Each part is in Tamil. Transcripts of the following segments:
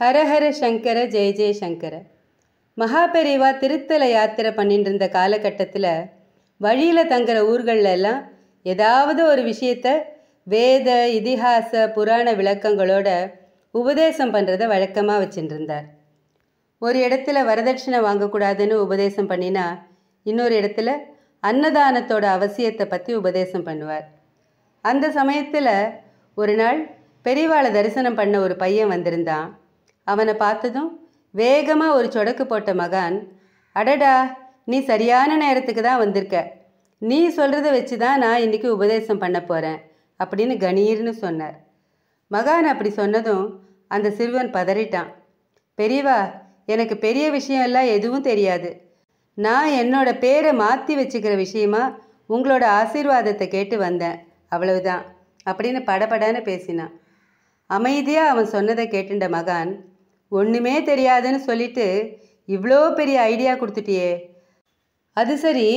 ஹரஹர சங்கர ஜெய ஜெயசங்கர மகாபெரிவா திருத்தல யாத்திரை பண்ணிட்டு இருந்த காலகட்டத்தில் வழியில் தங்குற ஊர்களில் எல்லாம் ஏதாவது ஒரு விஷயத்த வேத இதிகாச புராண விளக்கங்களோட உபதேசம் பண்ணுறத வழக்கமாக வச்சுட்டுருந்தார் ஒரு இடத்துல வரதட்சணை வாங்கக்கூடாதுன்னு உபதேசம் பண்ணினா இன்னொரு இடத்துல அன்னதானத்தோட அவசியத்தை பற்றி உபதேசம் பண்ணுவார் அந்த சமயத்தில் ஒரு நாள் பெரியவாளை தரிசனம் பண்ண ஒரு பையன் வந்திருந்தான் அவனை பார்த்ததும் வேகமாக ஒரு சொடக்கு போட்ட மகான் அடடா நீ சரியான நேரத்துக்கு தான் வந்திருக்க நீ சொல்கிறத வச்சு தான் நான் இன்றைக்கி உபதேசம் பண்ண போகிறேன் அப்படின்னு கணீர்னு சொன்னார் மகான் அப்படி சொன்னதும் அந்த சிறுவன் பதறிட்டான் பெரியவா எனக்கு பெரிய விஷயம்லாம் எதுவும் தெரியாது நான் என்னோட பேரை மாற்றி வச்சுக்கிற விஷயமா உங்களோட ஆசீர்வாதத்தை கேட்டு வந்தேன் அவ்வளவுதான் அப்படின்னு படபடன்னு பேசினான் அமைதியாக அவன் சொன்னதை கேட்டுண்ட மகான் ஒன்றுமே தெரியாதுன்னு சொல்லிட்டு இவ்வளோ பெரிய ஐடியா கொடுத்துட்டியே அது சரி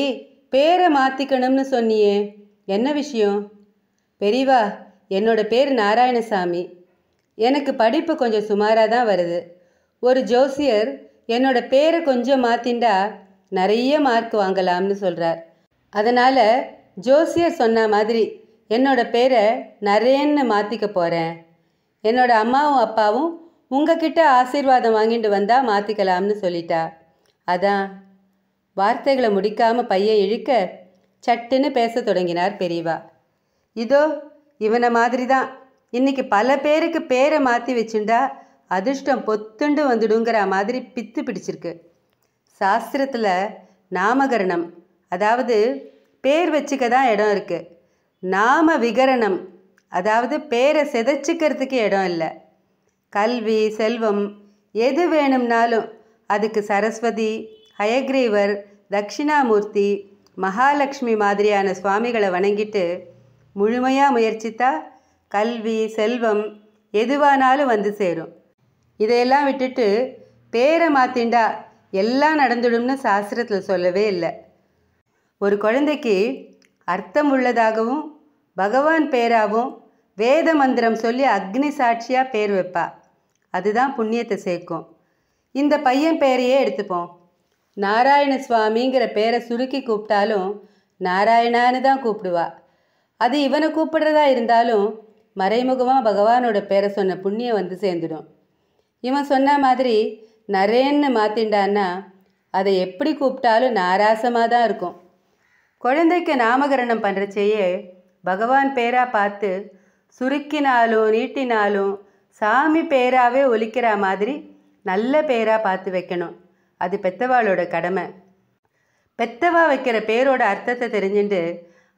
பேரை மாற்றிக்கணும்னு சொன்னியே என்ன விஷயம் பெரியவா என்னோட பேர் நாராயணசாமி எனக்கு படிப்பு கொஞ்சம் சுமாராக தான் வருது ஒரு ஜோசியர் என்னோட பேரை கொஞ்சம் மாற்றிண்டா நிறைய மார்க் வாங்கலாம்னு சொல்கிறார் அதனால் ஜோசியர் சொன்ன மாதிரி என்னோட பேரை நரேன்னு மாற்றிக்க போகிறேன் என்னோட அம்மாவும் அப்பாவும் உங்ககிட்ட ஆசீர்வாதம் வாங்கிட்டு வந்தால் மாற்றிக்கலாம்னு சொல்லிட்டா அதான் வார்த்தைகளை முடிக்காமல் பையன் இழுக்க சட்டுன்னு பேச தொடங்கினார் பெரியவா இதோ இவனை மாதிரி தான் இன்னைக்கு பல பேருக்கு பேரை மாற்றி வச்சுண்டா அதிர்ஷ்டம் பொத்துண்டு வந்துடுங்கிற மாதிரி பித்து பிடிச்சிருக்கு சாஸ்திரத்தில் நாமகரணம் அதாவது பேர் வச்சுக்க தான் இடம் இருக்குது நாம விகரணம் அதாவது பேரை செதைச்சிக்கிறதுக்கு இடம் இல்லை கல்வி செல்வம் எது வேணும்னாலும் அதுக்கு சரஸ்வதி ஹயக்ரீவர் தட்சிணாமூர்த்தி மகாலட்சுமி மாதிரியான சுவாமிகளை வணங்கிட்டு முழுமையாக முயற்சித்தா கல்வி செல்வம் எதுவானாலும் வந்து சேரும் இதையெல்லாம் விட்டுட்டு பேரை மாத்திண்டா எல்லாம் நடந்துடும்னு சாஸ்திரத்தில் சொல்லவே இல்லை ஒரு குழந்தைக்கு அர்த்தம் உள்ளதாகவும் பகவான் பேராகவும் வேத மந்திரம் சொல்லி அக்னி சாட்சியாக பேர் வைப்பா அதுதான் புண்ணியத்தை சேர்க்கும் இந்த பையன் பேரையே எடுத்துப்போம் நாராயண சுவாமிங்கிற பேரை சுருக்கி கூப்பிட்டாலும் நாராயணான்னு தான் கூப்பிடுவா அது இவனை கூப்பிடுறதா இருந்தாலும் மறைமுகமாக பகவானோட பேரை சொன்ன புண்ணியம் வந்து சேர்ந்துடும் இவன் சொன்ன மாதிரி நரேன்னு மாற்றிண்டான்னா அதை எப்படி கூப்பிட்டாலும் நாராசமாக தான் இருக்கும் குழந்தைக்கு நாமகரணம் பண்ணுறச்சேயே பகவான் பேராக பார்த்து சுருக்கினாலும் நீட்டினாலும் சாமி பேராகவே ஒலிக்கிற மாதிரி நல்ல பேராக பார்த்து வைக்கணும் அது பெத்தவாளோட கடமை பெத்தவா வைக்கிற பேரோட அர்த்தத்தை தெரிஞ்சுட்டு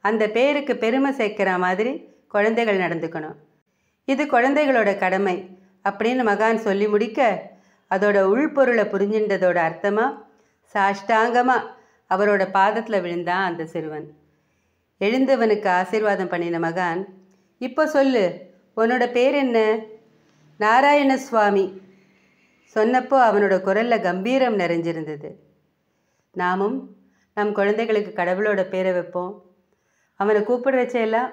அந்த பேருக்கு பெருமை சேர்க்கிற மாதிரி குழந்தைகள் நடந்துக்கணும் இது குழந்தைகளோட கடமை அப்படின்னு மகான் சொல்லி முடிக்க அதோட உள்பொருளை புரிஞ்சின்றதோட அர்த்தமாக சாஷ்டாங்கமாக அவரோட பாதத்தில் விழுந்தான் அந்த சிறுவன் எழுந்தவனுக்கு ஆசீர்வாதம் பண்ணின மகான் இப்போ சொல்லு உன்னோட பேர் என்ன நாராயண சுவாமி சொன்னப்போ அவனோட குரலில் கம்பீரம் நிறைஞ்சிருந்தது நாமும் நம் குழந்தைகளுக்கு கடவுளோட பேரை வைப்போம் அவனை கூப்பிடுறச்செல்லாம்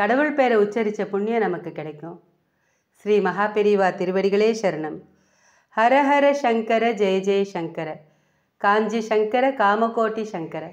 கடவுள் பேரை உச்சரித்த புண்ணியம் நமக்கு கிடைக்கும் ஸ்ரீ மகாபெரிவா திருவடிகளே சரணம் ஹரஹர சங்கர ஜெய ஜெய சங்கர காஞ்சி சங்கர காமகோட்டி சங்கரை